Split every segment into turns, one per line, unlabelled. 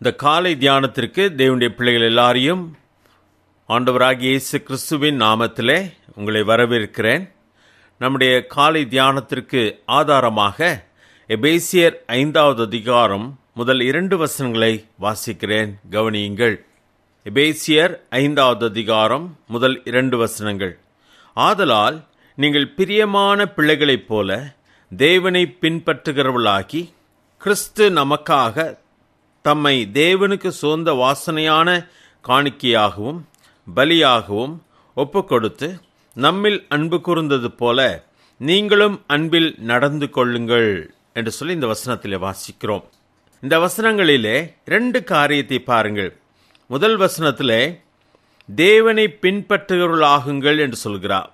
இந்த காலை தியானத்திற்கு தேவனுடைய பிள்ளைகள் எல்லாரையும் ஆண்டவராகிய இயேசு கிறிஸ்துவின் நாமத்திலே உங்களை வரவேற்கிறேன் நம்முடைய காலை தியானத்திற்கு ஆதாரமாக எபேசியர் ஐந்தாவது அதிகாரம் முதல் இரண்டு வசனங்களை வாசிக்கிறேன் கவனியுங்கள் எபேசியர் ஐந்தாவது அதிகாரம் முதல் இரண்டு வசனங்கள் ஆதலால் நீங்கள் பிரியமான பிள்ளைகளைப் போல தேவனை பின்பற்றுகிறவளாகி கிறிஸ்து நமக்காக தம்மை தேவனுக்கு சோந்த வாசனையான காணிக்கையாகவும் பலியாகவும் ஒப்புக்கொடுத்து நம்மில் அன்பு கூர்ந்தது போல நீங்களும் அன்பில் நடந்து கொள்ளுங்கள் என்று சொல்லி இந்த வசனத்தில் வாசிக்கிறோம் இந்த வசனங்களிலே ரெண்டு காரியத்தை பாருங்கள் முதல் வசனத்திலே தேவனை பின்பற்றுகிறவர்களாகுங்கள் என்று சொல்கிறார்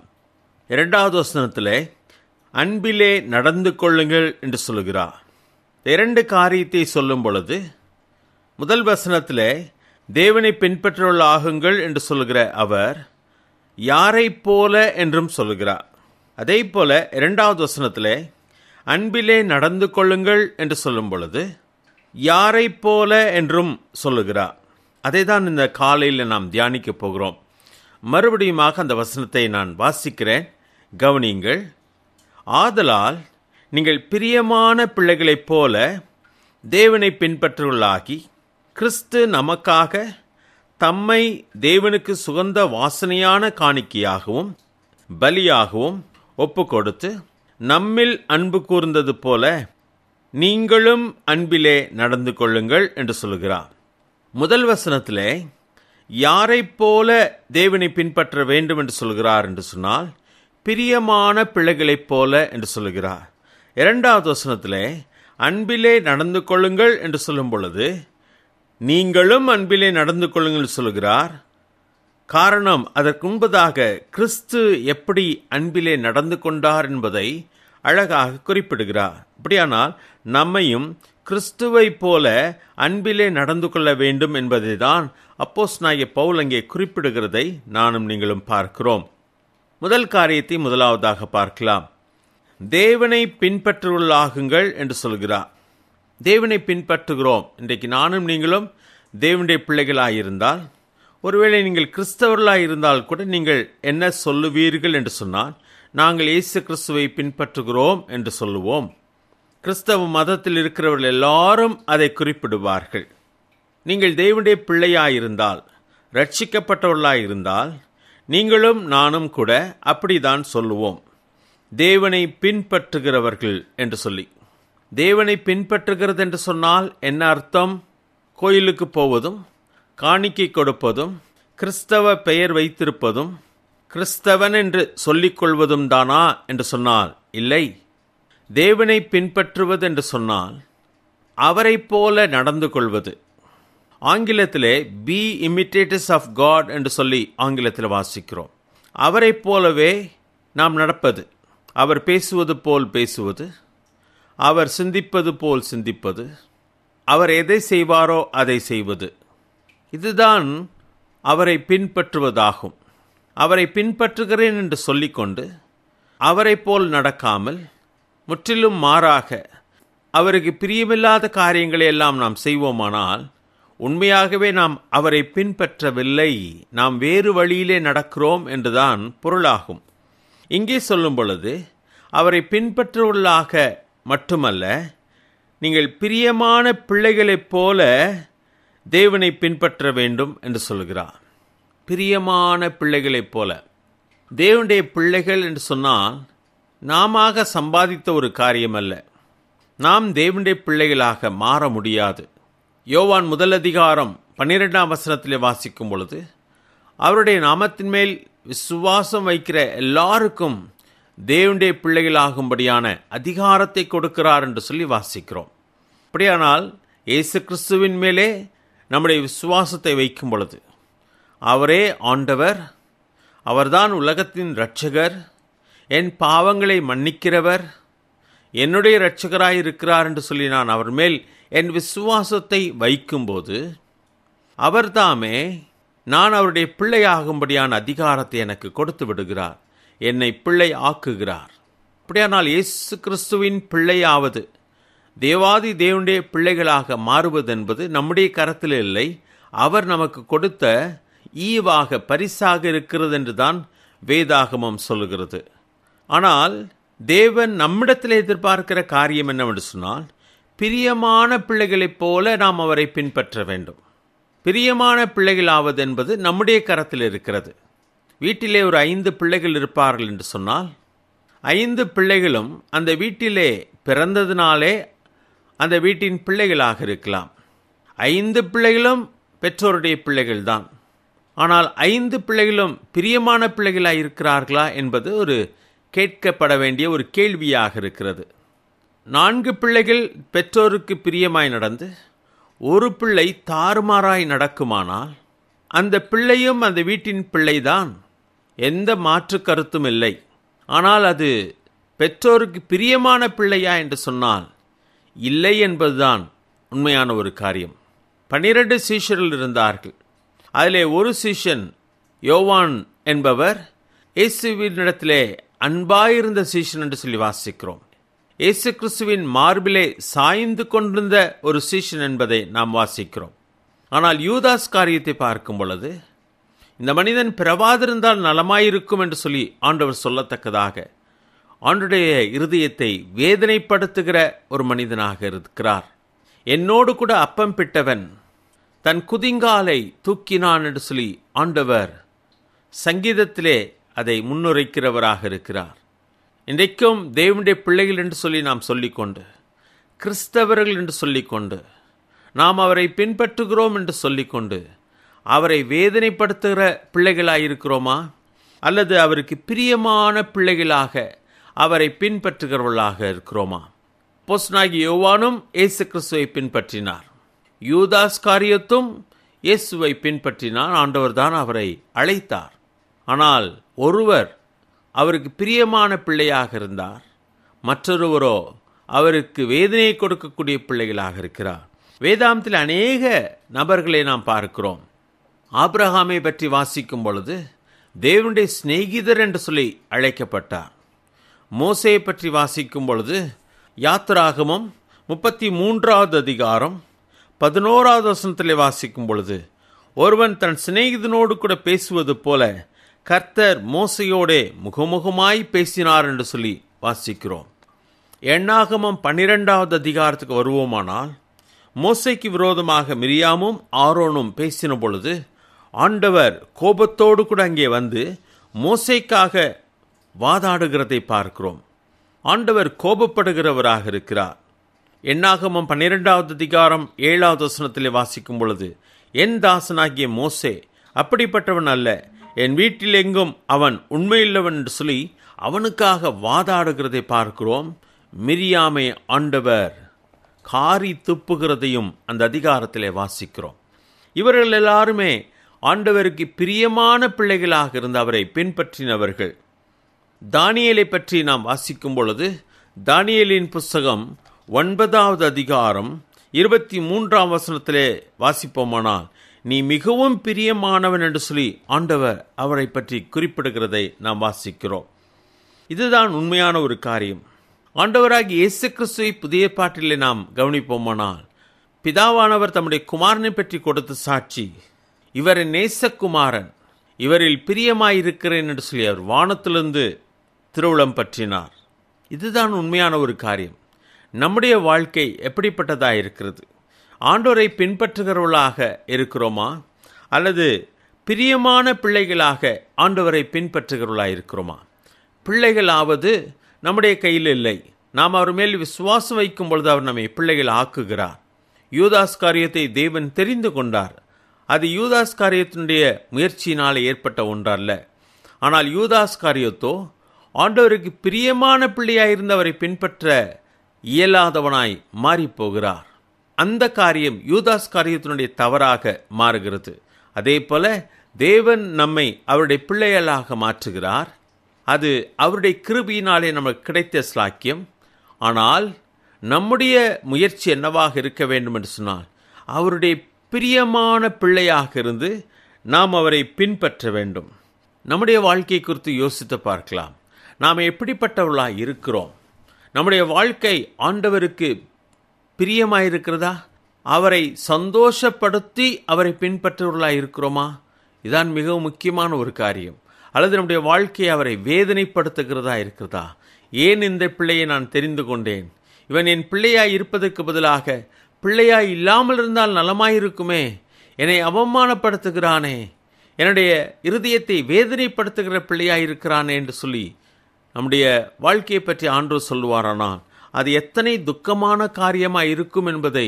இரண்டாவது வசனத்திலே அன்பிலே நடந்து கொள்ளுங்கள் என்று சொல்கிறார் இரண்டு காரியத்தை சொல்லும் பொழுது முதல் வசனத்தில் தேவனை பின்பற்றுள்ள ஆகுங்கள் என்று சொல்கிற அவர் யாரை போல என்றும் சொல்கிறார் அதே போல இரண்டாவது வசனத்தில் அன்பிலே நடந்து கொள்ளுங்கள் என்று சொல்லும் பொழுது யாரை போல என்றும் சொல்லுகிறார் அதை தான் இந்த காலையில் நாம் தியானிக்க போகிறோம் மறுபடியுமாக அந்த வசனத்தை நான் வாசிக்கிறேன் கவனியுங்கள் ஆதலால் நீங்கள் பிரியமான பிள்ளைகளைப் போல தேவனை பின்பற்றுள்ளாகி கிறிஸ்து நமக்காக தம்மை தேவனுக்கு சுகந்த வாசனையான காணிக்கையாகவும் பலியாகவும் ஒப்பு கொடுத்து நம்மில் அன்பு கூர்ந்தது போல நீங்களும் அன்பிலே நடந்து கொள்ளுங்கள் என்று சொல்கிறார் முதல் வசனத்திலே யாரை போல தேவனை பின்பற்ற வேண்டும் என்று சொல்கிறார் என்று சொன்னால் பிரியமான பிள்ளைகளைப் போல என்று சொல்கிறார் இரண்டாவது வசனத்திலே அன்பிலே நடந்து கொள்ளுங்கள் என்று சொல்லும் பொழுது நீங்களும் அன்பிலே நடந்து கொள்ளுங்கள் சொல்கிறார் காரணம் அதற்குன்பதாக கிறிஸ்து எப்படி அன்பிலே நடந்து கொண்டார் என்பதை அழகாக குறிப்பிடுகிறார் அப்படியானால் நம்மையும் கிறிஸ்துவை போல அன்பிலே நடந்து கொள்ள வேண்டும் என்பதை தான் அப்போஸ் நாய பவுல் அங்கே குறிப்பிடுகிறதை நானும் நீங்களும் பார்க்கிறோம் முதல் காரியத்தை முதலாவதாக பார்க்கலாம் தேவனை பின்பற்றுள்ளாகுங்கள் என்று சொல்கிறார் தேவனை பின்பற்றுகிறோம் இன்றைக்கு நானும் நீங்களும் தேவனுடைய பிள்ளைகளாயிருந்தால் ஒருவேளை நீங்கள் கிறிஸ்தவர்களாக இருந்தால் கூட நீங்கள் என்ன சொல்லுவீர்கள் என்று சொன்னால் நாங்கள் இயேசு கிறிஸ்துவை பின்பற்றுகிறோம் என்று சொல்லுவோம் கிறிஸ்தவ மதத்தில் இருக்கிறவர்கள் எல்லாரும் அதை குறிப்பிடுவார்கள் நீங்கள் தேவனுடைய பிள்ளையாயிருந்தால் ரட்சிக்கப்பட்டவர்களாயிருந்தால் நீங்களும் நானும் கூட அப்படிதான் சொல்லுவோம் தேவனை பின்பற்றுகிறவர்கள் என்று சொல்லி தேவனை பின்பற்றுகிறது என்று சொன்னால் என்ன அர்த்தம் கோயிலுக்கு போவதும் காணிக்கை கொடுப்பதும் கிறிஸ்தவ பெயர் வைத்திருப்பதும் கிறிஸ்தவன் என்று சொல்லிக்கொள்வதும் தானா என்று சொன்னால் இல்லை தேவனை பின்பற்றுவது என்று சொன்னால் அவரை போல நடந்து கொள்வது ஆங்கிலத்திலே பி இமிட்டேட்டர்ஸ் ஆஃப் காட் என்று சொல்லி ஆங்கிலத்தில் வாசிக்கிறோம் அவரை போலவே நாம் நடப்பது அவர் பேசுவது போல் பேசுவது அவர் சிந்திப்பது போல் சிந்திப்பது அவர் எதை செய்வாரோ அதை செய்வது இதுதான் அவரை பின்பற்றுவதாகும் அவரை பின்பற்றுகிறேன் என்று சொல்லிக்கொண்டு அவரை போல் நடக்காமல் முற்றிலும் மாறாக அவருக்கு பிரியமில்லாத காரியங்களை எல்லாம் நாம் செய்வோமானால் உண்மையாகவே நாம் அவரை பின்பற்றவில்லை நாம் வேறு வழியிலே நடக்கிறோம் என்றுதான் பொருளாகும் இங்கே சொல்லும் பொழுது அவரை பின்பற்றவுள்ளாக மட்டுமல்ல நீங்கள் பிரியமான பிள்ளைகளைப் போல தேவனை பின்பற்ற வேண்டும் என்று சொல்கிறார் பிரியமான பிள்ளைகளைப் போல தேவனுடைய பிள்ளைகள் என்று சொன்னால் நாம சம்பாதித்த ஒரு காரியம் அல்ல நாம் தேவனுடைய பிள்ளைகளாக மாற முடியாது யோவான் முதல் அதிகாரம் பன்னிரெண்டாம் வசனத்திலே வாசிக்கும் பொழுது அவருடைய நாமத்தின் மேல் விசுவாசம் வைக்கிற எல்லாருக்கும் தேவனுடைய பிள்ளைகளாகும்படியான அதிகாரத்தை கொடுக்கிறார் என்று சொல்லி வாசிக்கிறோம் அப்படியானால் இயேசு கிறிஸ்துவின் மேலே நம்முடைய விசுவாசத்தை வைக்கும் பொழுது அவரே ஆண்டவர் அவர்தான் உலகத்தின் இரட்சகர் என் பாவங்களை மன்னிக்கிறவர் என்னுடைய இரட்சகராக இருக்கிறார் என்று சொல்லி நான் அவர் மேல் என் விசுவாசத்தை வைக்கும்போது அவர்தாமே நான் அவருடைய பிள்ளையாகும்படியான அதிகாரத்தை எனக்கு கொடுத்து விடுகிறார் என்னை பிள்ளை ஆக்குகிறார் அப்படியானால் இயேசு கிறிஸ்துவின் பிள்ளையாவது தேவாதி தேவனுடைய பிள்ளைகளாக மாறுவதென்பது நம்முடைய கரத்தில் இல்லை அவர் நமக்கு கொடுத்த ஈவாக பரிசாக இருக்கிறது என்றுதான் வேதாகமம் சொல்கிறது ஆனால் தேவன் நம்மிடத்தில் எதிர்பார்க்கிற காரியம் என்னவென்று சொன்னால் பிரியமான பிள்ளைகளைப் போல நாம் அவரை பின்பற்ற வேண்டும் பிரியமான பிள்ளைகளாவது என்பது நம்முடைய கரத்தில் இருக்கிறது வீட்டிலே ஒரு ஐந்து பிள்ளைகள் இருப்பார்கள் என்று சொன்னால் ஐந்து பிள்ளைகளும் அந்த வீட்டிலே பிறந்ததினாலே அந்த வீட்டின் பிள்ளைகளாக இருக்கலாம் ஐந்து பிள்ளைகளும் பெற்றோருடைய பிள்ளைகள்தான் ஆனால் ஐந்து பிள்ளைகளும் பிரியமான பிள்ளைகளாக இருக்கிறார்களா என்பது ஒரு கேட்கப்பட வேண்டிய ஒரு கேள்வியாக இருக்கிறது நான்கு பிள்ளைகள் பெற்றோருக்கு பிரியமாய் நடந்து ஒரு பிள்ளை தாறுமாறாய் நடக்குமானால் அந்த பிள்ளையும் அந்த வீட்டின் பிள்ளைதான் எந்த மாற்று கருத்தும் இல்லை ஆனால் அது பெற்றோருக்கு பிரியமான பிள்ளையா என்று சொன்னால் இல்லை என்பதுதான் உண்மையான ஒரு காரியம் பன்னிரண்டு சீஷர்கள் இருந்தார்கள் அதிலே ஒரு சீஷன் யோவான் என்பவர் இயேசுவினிடத்திலே அன்பாயிருந்த சீஷன் என்று சொல்லி வாசிக்கிறோம் இயேசு கிறிஸ்துவின் மார்பிலே சாய்ந்து கொண்டிருந்த ஒரு சீஷன் என்பதை நாம் வாசிக்கிறோம் ஆனால் யூதாஸ் காரியத்தை பார்க்கும் பொழுது இந்த மனிதன் பிறவாதிருந்தால் நலமாயிருக்கும் என்று சொல்லி ஆண்டவர் சொல்லத்தக்கதாக ஆண்டுடைய இருதயத்தை வேதனைப்படுத்துகிற ஒரு மனிதனாக இருக்கிறார் என்னோடு கூட அப்பம் பிட்டவன் தன் குதிங்காலை தூக்கினான் என்று சொல்லி ஆண்டவர் சங்கீதத்திலே அதை முன்னுரைக்கிறவராக இருக்கிறார் இன்றைக்கும் தேவனுடைய பிள்ளைகள் என்று சொல்லி நாம் சொல்லிக்கொண்டு கிறிஸ்தவர்கள் என்று சொல்லிக்கொண்டு நாம் அவரை பின்பற்றுகிறோம் என்று சொல்லிக்கொண்டு அவரை வேதனைப்படுத்துகிற பிள்ளைகளாக இருக்கிறோமா அல்லது அவருக்கு பிரியமான பிள்ளைகளாக அவரை பின்பற்றுகிறவர்களாக இருக்கிறோமா போஸ்னாகி யோவானும் இயேசு கிறிஸ்துவை பின்பற்றினார் யூதாஸ் காரியத்தும் இயேசுவை பின்பற்றினார் ஆண்டவர் தான் அவரை அழைத்தார் ஆனால் ஒருவர் அவருக்கு பிரியமான பிள்ளையாக இருந்தார் மற்றொருவரோ அவருக்கு வேதனையை கொடுக்கக்கூடிய பிள்ளைகளாக இருக்கிறார் வேதாந்தத்தில் அநேக நபர்களை நாம் பார்க்கிறோம் ஆப்ரஹாமை பற்றி வாசிக்கும் பொழுது தேவனுடைய சிநேகிதர் என்று சொல்லி அழைக்கப்பட்டார் மோசையை பற்றி வாசிக்கும் பொழுது யாத்ராகமம் முப்பத்தி மூன்றாவது அதிகாரம் பதினோராவது வசனத்தில் வாசிக்கும் பொழுது ஒருவன் தன் சிநேகிதனோடு கூட பேசுவது போல கர்த்தர் மோசையோடே முகமுகமாய் பேசினார் என்று சொல்லி வாசிக்கிறோம் எண்ணாகமம் பன்னிரெண்டாவது அதிகாரத்துக்கு வருவோமானால் மோசைக்கு விரோதமாக மிரியாமும் ஆரோனும் பேசின பொழுது ஆண்டவர் கோபத்தோடு கூட அங்கே வந்து மோசைக்காக வாதாடுகிறதை பார்க்கிறோம் ஆண்டவர் கோபப்படுகிறவராக இருக்கிறார் எண்ணாகமம் பன்னிரெண்டாவது அதிகாரம் ஏழாவது வசனத்திலே வாசிக்கும் பொழுது என் தாசனாகிய மோசே அப்படிப்பட்டவன் அல்ல என் வீட்டில் எங்கும் அவன் உண்மையுள்ளவன் என்று சொல்லி அவனுக்காக வாதாடுகிறதை பார்க்கிறோம் மிரியாமை ஆண்டவர் காரி துப்புகிறதையும் அந்த அதிகாரத்திலே வாசிக்கிறோம் இவர்கள் எல்லாருமே ஆண்டவருக்கு பிரியமான பிள்ளைகளாக இருந்து அவரை பின்பற்றினவர்கள் தானியலை பற்றி நாம் வாசிக்கும் பொழுது தானியலின் புஸ்தகம் ஒன்பதாவது அதிகாரம் இருபத்தி மூன்றாம் வசனத்திலே வாசிப்போமானால் நீ மிகவும் பிரியமானவன் என்று சொல்லி ஆண்டவர் அவரை பற்றி குறிப்பிடுகிறதை நாம் வாசிக்கிறோம் இதுதான் உண்மையான ஒரு காரியம் ஆண்டவராகி இயேசு கிறிஸ்துவை புதிய பாட்டிலே நாம் கவனிப்போமானால் பிதாவானவர் தம்முடைய குமாரனை பற்றி கொடுத்த சாட்சி இவர் நேசகுமாரன் இவரில் பிரியமாயிருக்கிறேன் என்று சொல்லி அவர் வானத்திலிருந்து திருவுளம் பற்றினார் இதுதான் உண்மையான ஒரு காரியம் நம்முடைய வாழ்க்கை எப்படிப்பட்டதாக இருக்கிறது ஆண்டோரை பின்பற்றுகிறவர்களாக இருக்கிறோமா அல்லது பிரியமான பிள்ளைகளாக ஆண்டவரை பின்பற்றுகிறவர்களாக இருக்கிறோமா பிள்ளைகளாவது நம்முடைய கையில் இல்லை நாம் அவர் மேல் விசுவாசம் வைக்கும் பொழுது அவர் நம்மை பிள்ளைகள் ஆக்குகிறார் யூதாஸ் காரியத்தை தேவன் தெரிந்து கொண்டார் அது யூதாஸ் காரியத்தினுடைய முயற்சியினால் ஏற்பட்ட ஒன்றல்ல ஆனால் யூதாஸ் காரியத்தோ ஆண்டவருக்கு பிரியமான அவரை பின்பற்ற இயலாதவனாய் மாறிப்போகிறார் அந்த காரியம் யூதாஸ் காரியத்தினுடைய தவறாக மாறுகிறது அதே போல தேவன் நம்மை அவருடைய பிள்ளைகளாக மாற்றுகிறார் அது அவருடைய கிருபியினாலே நமக்கு கிடைத்த ஸ்லாக்கியம் ஆனால் நம்முடைய முயற்சி என்னவாக இருக்க வேண்டும் என்று சொன்னால் அவருடைய பிரியமான பிள்ளையாக இருந்து நாம் அவரை பின்பற்ற வேண்டும் நம்முடைய வாழ்க்கை குறித்து யோசித்து பார்க்கலாம் நாம் எப்படிப்பட்டவர்களாக இருக்கிறோம் நம்முடைய வாழ்க்கை ஆண்டவருக்கு பிரியமாக இருக்கிறதா அவரை சந்தோஷப்படுத்தி அவரை பின்பற்றவர்களாக இருக்கிறோமா இதான் மிகவும் முக்கியமான ஒரு காரியம் அல்லது நம்முடைய வாழ்க்கையை அவரை வேதனைப்படுத்துகிறதா இருக்கிறதா ஏன் இந்த பிள்ளையை நான் தெரிந்து கொண்டேன் இவன் என் பிள்ளையாய் இருப்பதற்கு பதிலாக பிள்ளையாய் இல்லாமல் இருந்தால் நலமாயிருக்குமே என்னை அவமானப்படுத்துகிறானே என்னுடைய இருதயத்தை வேதனைப்படுத்துகிற பிள்ளையாயிருக்கிறானே இருக்கிறானே என்று சொல்லி நம்முடைய வாழ்க்கையை பற்றி ஆண்டு சொல்லுவாரானால் அது எத்தனை துக்கமான காரியமாக இருக்கும் என்பதை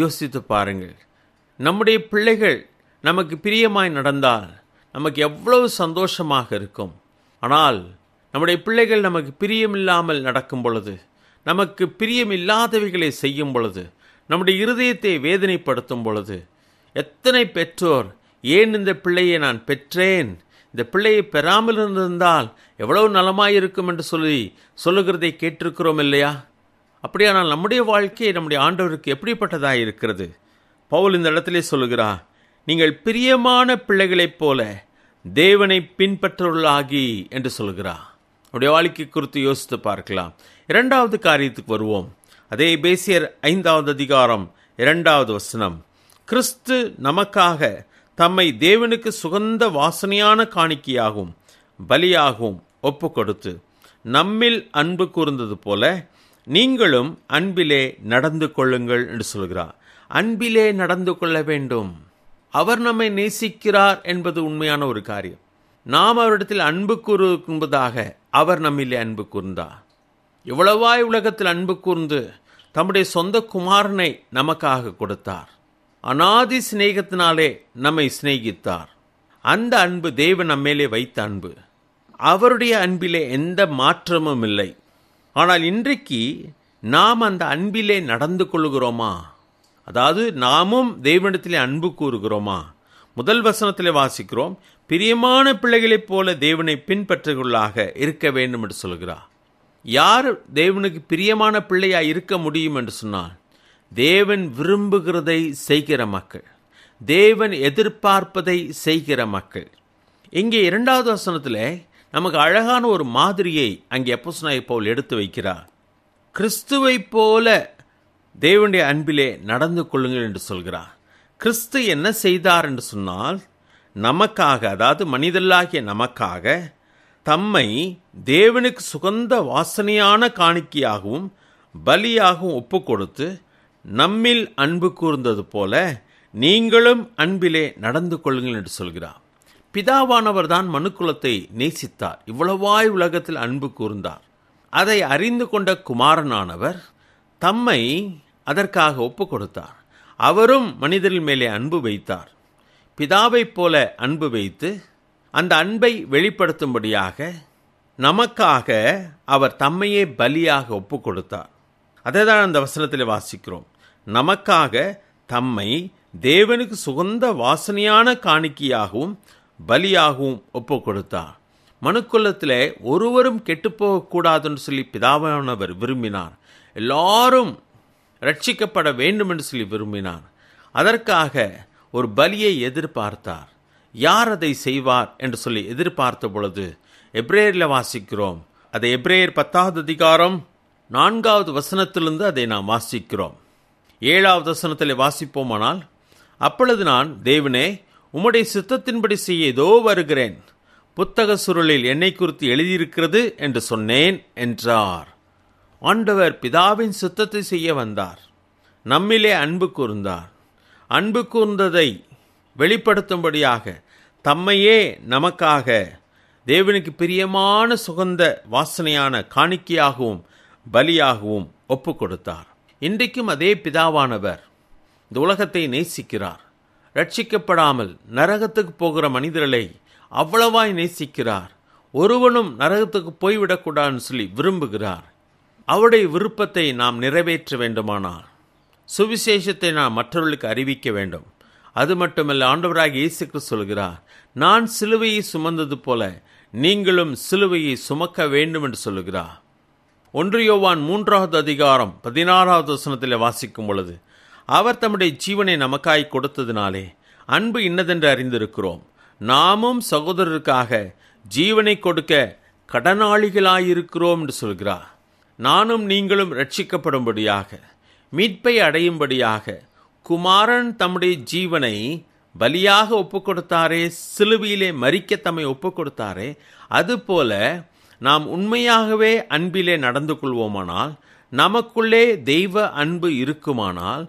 யோசித்து பாருங்கள் நம்முடைய பிள்ளைகள் நமக்கு பிரியமாய் நடந்தால் நமக்கு எவ்வளவு சந்தோஷமாக இருக்கும் ஆனால் நம்முடைய பிள்ளைகள் நமக்கு பிரியமில்லாமல் நடக்கும் பொழுது நமக்கு பிரியமில்லாதவைகளை செய்யும் பொழுது நம்முடைய இருதயத்தை வேதனைப்படுத்தும் பொழுது எத்தனை பெற்றோர் ஏன் இந்த பிள்ளையை நான் பெற்றேன் இந்த பிள்ளையை பெறாமல் இருந்திருந்தால் எவ்வளவு நலமாயிருக்கும் என்று சொல்லி சொல்லுகிறதை கேட்டிருக்கிறோம் இல்லையா அப்படியானால் நம்முடைய வாழ்க்கை நம்முடைய ஆண்டவருக்கு எப்படிப்பட்டதாக இருக்கிறது பவுல் இந்த இடத்திலே சொல்லுகிறார் நீங்கள் பிரியமான பிள்ளைகளைப் போல தேவனை பின்பற்றவர்களாகி என்று சொல்கிறார் அவருடைய வாழ்க்கை குறித்து யோசித்து பார்க்கலாம் இரண்டாவது காரியத்துக்கு வருவோம் அதே பேசியர் ஐந்தாவது அதிகாரம் இரண்டாவது வசனம் கிறிஸ்து நமக்காக தம்மை தேவனுக்கு சுகந்த வாசனையான காணிக்கையாகவும் பலியாகவும் ஒப்பு கொடுத்து நம்மில் அன்பு கூர்ந்தது போல நீங்களும் அன்பிலே நடந்து கொள்ளுங்கள் என்று சொல்கிறார் அன்பிலே நடந்து கொள்ள வேண்டும் அவர் நம்மை நேசிக்கிறார் என்பது உண்மையான ஒரு காரியம் நாம் அவரிடத்தில் அன்பு கூறுவதாக அவர் நம்மிலே அன்பு கூர்ந்தார் எவ்வளவாய் உலகத்தில் அன்பு கூர்ந்து தம்முடைய சொந்த குமாரனை நமக்காக கொடுத்தார் அனாதி சிநேகத்தினாலே நம்மை சிநேகித்தார் அந்த அன்பு தேவன் நம்மேலே வைத்த அன்பு அவருடைய அன்பிலே எந்த மாற்றமும் இல்லை ஆனால் இன்றைக்கு நாம் அந்த அன்பிலே நடந்து கொள்கிறோமா அதாவது நாமும் தேவனிடத்திலே அன்பு கூறுகிறோமா முதல் வசனத்தில் வாசிக்கிறோம் பிரியமான பிள்ளைகளைப் போல தேவனை பின்பற்றுகளாக இருக்க வேண்டும் என்று சொல்கிறார் யார் தேவனுக்கு பிரியமான பிள்ளையாக இருக்க முடியும் என்று சொன்னால் தேவன் விரும்புகிறதை செய்கிற மக்கள் தேவன் எதிர்பார்ப்பதை செய்கிற மக்கள் இங்கே இரண்டாவது வசனத்தில் நமக்கு அழகான ஒரு மாதிரியை அங்கே எப்போ போல் எடுத்து வைக்கிறார் கிறிஸ்துவை போல தேவனுடைய அன்பிலே நடந்து கொள்ளுங்கள் என்று சொல்கிறார் கிறிஸ்து என்ன செய்தார் என்று சொன்னால் நமக்காக அதாவது மனிதர்களாகிய நமக்காக தம்மை தேவனுக்கு சுகந்த வாசனையான காணிக்கையாகவும் பலியாகவும் ஒப்பு கொடுத்து நம்மில் அன்பு கூர்ந்தது போல நீங்களும் அன்பிலே நடந்து கொள்ளுங்கள் என்று சொல்கிறார் பிதாவானவர் தான் மனுக்குலத்தை நேசித்தார் இவ்வளவாய் உலகத்தில் அன்பு கூர்ந்தார் அதை அறிந்து கொண்ட குமாரனானவர் தம்மை அதற்காக ஒப்பு கொடுத்தார் அவரும் மனிதரின் மேலே அன்பு வைத்தார் பிதாவைப் போல அன்பு வைத்து அந்த அன்பை வெளிப்படுத்தும்படியாக நமக்காக அவர் தம்மையே பலியாக ஒப்பு கொடுத்தார் அதே தான் அந்த வசனத்தில் வாசிக்கிறோம் நமக்காக தம்மை தேவனுக்கு சுகந்த வாசனையான காணிக்கையாகவும் பலியாகவும் ஒப்பு கொடுத்தார் மனுக்குலத்தில் ஒருவரும் கெட்டுப்போகக்கூடாதுன்னு சொல்லி பிதாவானவர் விரும்பினார் எல்லாரும் ரட்சிக்கப்பட வேண்டும் என்று சொல்லி விரும்பினார் அதற்காக ஒரு பலியை எதிர்பார்த்தார் யார் அதை செய்வார் என்று சொல்லி எதிர்பார்த்த பொழுது எப்ரேயரில் வாசிக்கிறோம் அதை எப்ரேயர் பத்தாவது அதிகாரம் நான்காவது வசனத்திலிருந்து அதை நாம் வாசிக்கிறோம் ஏழாவது வசனத்தில் வாசிப்போமானால் அப்பொழுது நான் தேவனே உம்முடைய சித்தத்தின்படி செய்ய ஏதோ வருகிறேன் புத்தக சுருளில் என்னை குறித்து எழுதியிருக்கிறது என்று சொன்னேன் என்றார் ஆண்டவர் பிதாவின் சித்தத்தை செய்ய வந்தார் நம்மிலே அன்பு கூர்ந்தார் அன்பு கூர்ந்ததை வெளிப்படுத்தும்படியாக தம்மையே நமக்காக தேவனுக்கு பிரியமான சுகந்த வாசனையான காணிக்கையாகவும் பலியாகவும் ஒப்பு கொடுத்தார் இன்றைக்கும் அதே பிதாவானவர் இந்த உலகத்தை நேசிக்கிறார் ரட்சிக்கப்படாமல் நரகத்துக்கு போகிற மனிதர்களை அவ்வளவாய் நேசிக்கிறார் ஒருவனும் நரகத்துக்கு போய்விடக்கூடாதுன்னு சொல்லி விரும்புகிறார் அவருடைய விருப்பத்தை நாம் நிறைவேற்ற வேண்டுமானால் சுவிசேஷத்தை நாம் மற்றவர்களுக்கு அறிவிக்க வேண்டும் அது மட்டுமல்ல ஆண்டவராக இயேசுக்கு சொல்கிறார் நான் சிலுவையை சுமந்தது போல நீங்களும் சிலுவையை சுமக்க வேண்டும் என்று சொல்லுகிறார் ஒன்று யோவான் மூன்றாவது அதிகாரம் பதினாறாவது வசனத்தில் வாசிக்கும் பொழுது அவர் தம்முடைய ஜீவனை நமக்காய் கொடுத்ததினாலே அன்பு இன்னதென்று அறிந்திருக்கிறோம் நாமும் சகோதரருக்காக ஜீவனை கொடுக்க கடனாளிகளாயிருக்கிறோம் என்று சொல்கிறார் நானும் நீங்களும் ரட்சிக்கப்படும்படியாக மீட்பை அடையும்படியாக குமாரன் தம்முடைய ஜீவனை பலியாக ஒப்பு கொடுத்தாரே சிலுவையிலே மறிக்க தம்மை ஒப்பு கொடுத்தாரே அதுபோல நாம் உண்மையாகவே அன்பிலே நடந்து கொள்வோமானால் நமக்குள்ளே தெய்வ அன்பு இருக்குமானால்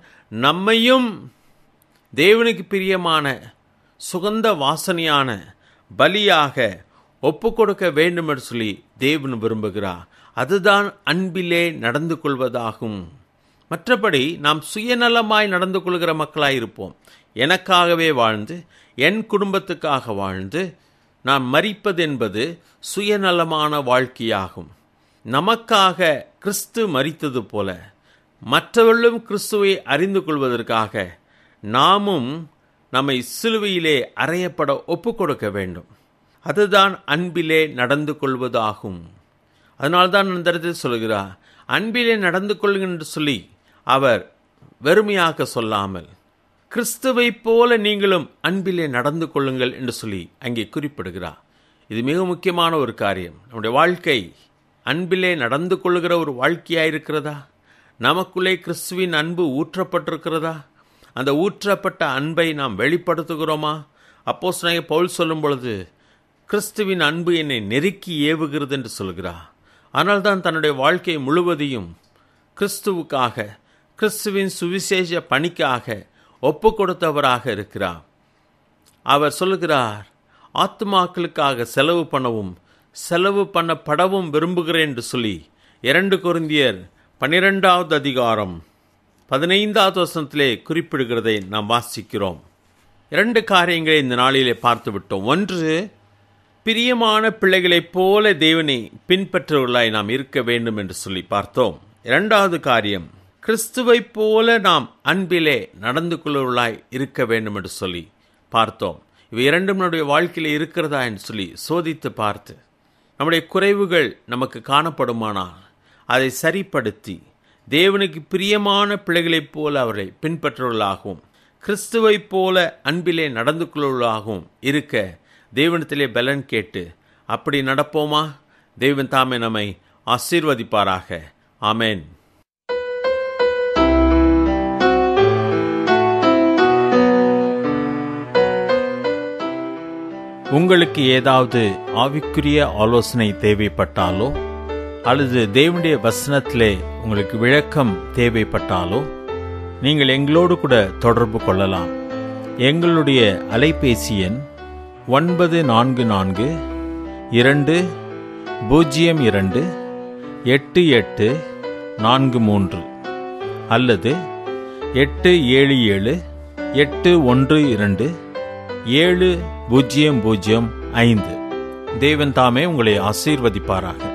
நம்மையும் தேவனுக்கு பிரியமான சுகந்த வாசனையான பலியாக ஒப்பு கொடுக்க வேண்டும் என்று சொல்லி தேவன் விரும்புகிறார் அதுதான் அன்பிலே நடந்து கொள்வதாகும் மற்றபடி நாம் சுயநலமாய் நடந்து கொள்கிற மக்களாயிருப்போம் எனக்காகவே வாழ்ந்து என் குடும்பத்துக்காக வாழ்ந்து நாம் மறிப்பது என்பது சுயநலமான வாழ்க்கையாகும் நமக்காக கிறிஸ்து மறித்தது போல மற்றவர்களும் கிறிஸ்துவை அறிந்து கொள்வதற்காக நாமும் நம்மை சிலுவையிலே அறையப்பட ஒப்பு கொடுக்க வேண்டும் அதுதான் அன்பிலே நடந்து கொள்வதாகும் அதனால்தான் தான் இடத்தில் சொல்கிறார் அன்பிலே நடந்து கொள்கின்ற சொல்லி அவர் வெறுமையாக சொல்லாமல் கிறிஸ்துவை போல நீங்களும் அன்பிலே நடந்து கொள்ளுங்கள் என்று சொல்லி அங்கே குறிப்பிடுகிறார் இது மிக முக்கியமான ஒரு காரியம் நம்முடைய வாழ்க்கை அன்பிலே நடந்து கொள்ளுகிற ஒரு வாழ்க்கையாக இருக்கிறதா நமக்குள்ளே கிறிஸ்துவின் அன்பு ஊற்றப்பட்டிருக்கிறதா அந்த ஊற்றப்பட்ட அன்பை நாம் வெளிப்படுத்துகிறோமா அப்போஸ் பவுல் சொல்லும் பொழுது கிறிஸ்துவின் அன்பு என்னை நெருக்கி ஏவுகிறது என்று சொல்கிறார் ஆனால் தான் தன்னுடைய வாழ்க்கை முழுவதையும் கிறிஸ்துவுக்காக கிறிஸ்துவின் சுவிசேஷ பணிக்காக ஒப்பு கொடுத்தவராக இருக்கிறார் அவர் சொல்கிறார் ஆத்மாக்களுக்காக செலவு பண்ணவும் செலவு பண்ணப்படவும் விரும்புகிறேன் என்று சொல்லி இரண்டு குருந்தியர் பனிரெண்டாவது அதிகாரம் பதினைந்தாவது வசனத்திலே குறிப்பிடுகிறதை நாம் வாசிக்கிறோம் இரண்டு காரியங்களை இந்த நாளிலே பார்த்துவிட்டோம் ஒன்று பிரியமான பிள்ளைகளைப் போல தேவனை பின்பற்றவர்களாய் நாம் இருக்க வேண்டும் என்று சொல்லி பார்த்தோம் இரண்டாவது காரியம் கிறிஸ்துவைப் போல நாம் அன்பிலே நடந்து கொள்வர்களாய் இருக்க வேண்டும் என்று சொல்லி பார்த்தோம் இவை இரண்டும் நம்முடைய வாழ்க்கையில் இருக்கிறதா என்று சொல்லி சோதித்து பார்த்து நம்முடைய குறைவுகள் நமக்கு காணப்படுமானால் அதை சரிப்படுத்தி தேவனுக்கு பிரியமான பிள்ளைகளைப் போல அவரை பின்பற்றுவர்களாகவும் கிறிஸ்துவைப் போல அன்பிலே நடந்து கொள்வர்களாகவும் இருக்க தேவனத்திலே பலன் கேட்டு அப்படி நடப்போமா தெய்வன் தாமே நம்மை ஆசீர்வதிப்பாராக ஆமேன் உங்களுக்கு ஏதாவது ஆவிக்குரிய ஆலோசனை தேவைப்பட்டாலோ அல்லது தேவனுடைய வசனத்திலே உங்களுக்கு விளக்கம் தேவைப்பட்டாலோ நீங்கள் எங்களோடு கூட தொடர்பு கொள்ளலாம் எங்களுடைய அலைபேசி எண் ஒன்பது நான்கு நான்கு இரண்டு பூஜ்ஜியம் இரண்டு எட்டு எட்டு நான்கு மூன்று அல்லது எட்டு ஏழு ஏழு எட்டு ஒன்று இரண்டு ஏழு பூஜ்ஜியம் பூஜ்ஜியம் ஐந்து தேவன் தாமே உங்களை ஆசீர்வதிப்பாராக